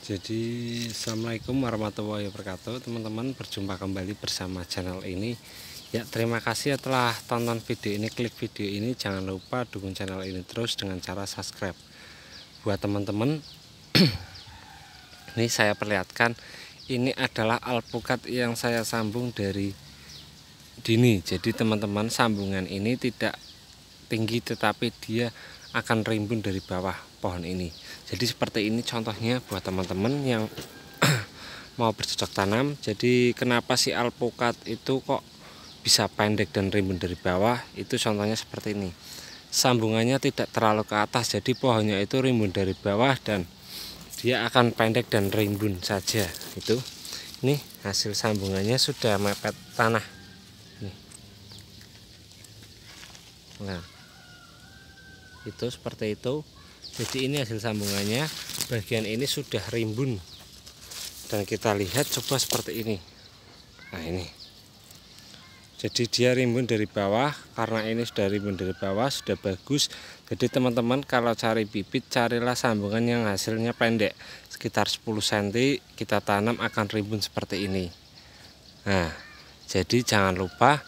Jadi Assalamualaikum warahmatullahi wabarakatuh Teman-teman berjumpa kembali bersama channel ini Ya terima kasih ya telah tonton video ini Klik video ini jangan lupa dukung channel ini terus dengan cara subscribe Buat teman-teman Ini saya perlihatkan Ini adalah alpukat yang saya sambung dari Dini Jadi teman-teman sambungan ini tidak tinggi tetapi dia akan rimbun dari bawah pohon ini jadi seperti ini contohnya buat teman-teman yang mau bercocok tanam jadi kenapa si alpukat itu kok bisa pendek dan rimbun dari bawah itu contohnya seperti ini sambungannya tidak terlalu ke atas jadi pohonnya itu rimbun dari bawah dan dia akan pendek dan rimbun saja itu ini hasil sambungannya sudah mepet tanah ini. nah itu seperti itu jadi ini hasil sambungannya bagian ini sudah rimbun dan kita lihat coba seperti ini nah ini jadi dia rimbun dari bawah karena ini sudah rimbun dari bawah sudah bagus jadi teman-teman kalau cari bibit carilah sambungan yang hasilnya pendek sekitar 10 cm kita tanam akan rimbun seperti ini nah jadi jangan lupa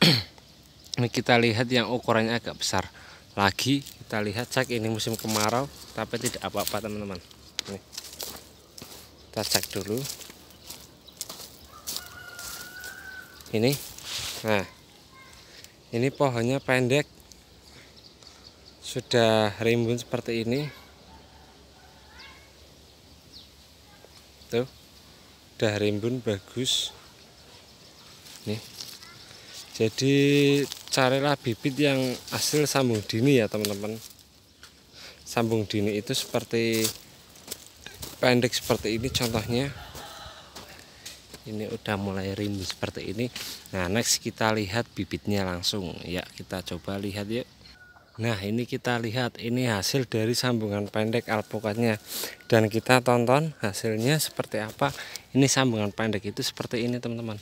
ini kita lihat yang ukurannya agak besar lagi kita lihat cek ini musim kemarau tapi tidak apa-apa teman-teman nih kita cek dulu ini nah ini pohonnya pendek sudah rimbun seperti ini tuh sudah rimbun bagus nih jadi carilah bibit yang hasil sambung dini ya teman-teman sambung dini itu seperti pendek seperti ini contohnya ini udah mulai rindu seperti ini nah next kita lihat bibitnya langsung ya kita coba lihat yuk nah ini kita lihat ini hasil dari sambungan pendek alpukatnya dan kita tonton hasilnya seperti apa ini sambungan pendek itu seperti ini teman-teman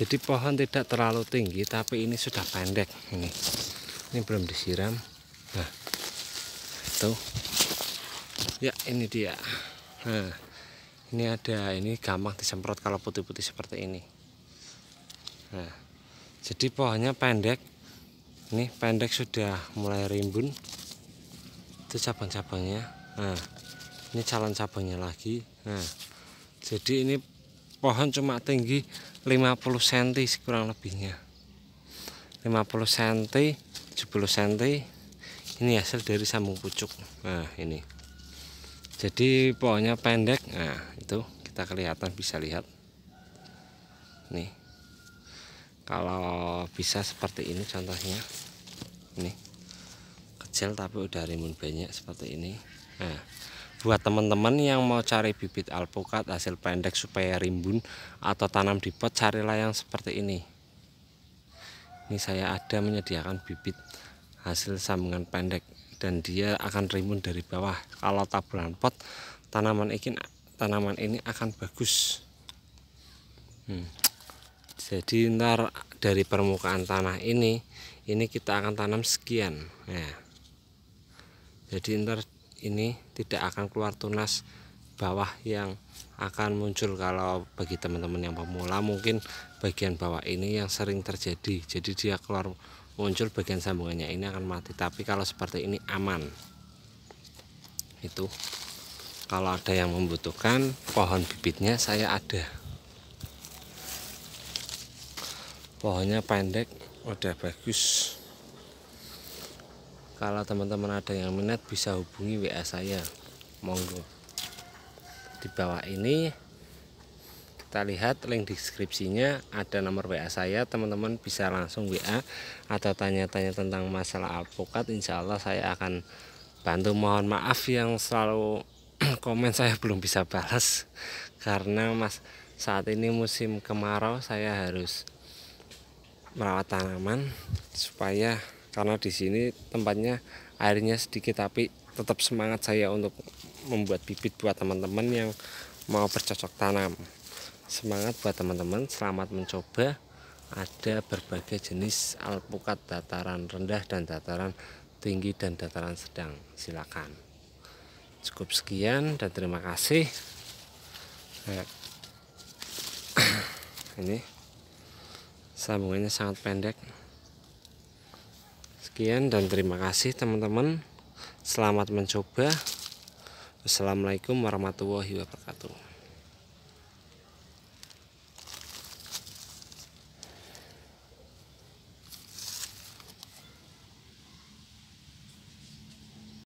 jadi pohon tidak terlalu tinggi tapi ini sudah pendek ini ini belum disiram nah itu ya ini dia nah ini ada ini gampang disemprot kalau putih-putih seperti ini nah jadi pohonnya pendek ini pendek sudah mulai rimbun itu cabang-cabangnya nah ini calon cabangnya lagi nah jadi ini pohon cuma tinggi 50 cm kurang lebihnya 50 cm 70 cm ini hasil dari sambung pucuk nah ini jadi pohonnya pendek nah itu kita kelihatan bisa lihat nih kalau bisa seperti ini contohnya ini kecil tapi udah rimbun banyak seperti ini nah buat teman-teman yang mau cari bibit alpukat hasil pendek supaya rimbun atau tanam di pot carilah yang seperti ini ini saya ada menyediakan bibit hasil sambungan pendek dan dia akan rimbun dari bawah kalau taburan pot tanaman ikin tanaman ini akan bagus hmm. jadi ntar dari permukaan tanah ini ini kita akan tanam sekian ya jadi ntar ini tidak akan keluar tunas bawah yang akan muncul kalau bagi teman-teman yang pemula mungkin bagian bawah ini yang sering terjadi jadi dia keluar muncul bagian sambungannya ini akan mati tapi kalau seperti ini aman itu kalau ada yang membutuhkan pohon bibitnya saya ada pohonnya pendek udah bagus kalau teman-teman ada yang minat bisa hubungi WA saya monggo di bawah ini kita lihat link deskripsinya ada nomor WA saya teman-teman bisa langsung WA atau tanya-tanya tentang masalah alpukat Insya Allah saya akan bantu mohon maaf yang selalu komen saya belum bisa balas karena mas saat ini musim kemarau saya harus merawat tanaman supaya karena di sini tempatnya airnya sedikit tapi tetap semangat saya untuk membuat bibit buat teman-teman yang mau bercocok tanam semangat buat teman-teman selamat mencoba ada berbagai jenis alpukat dataran rendah dan dataran tinggi dan dataran sedang silakan cukup sekian dan terima kasih eh, ini sambungannya sangat pendek sekian dan terima kasih teman-teman selamat mencoba wassalamualaikum warahmatullahi wabarakatuh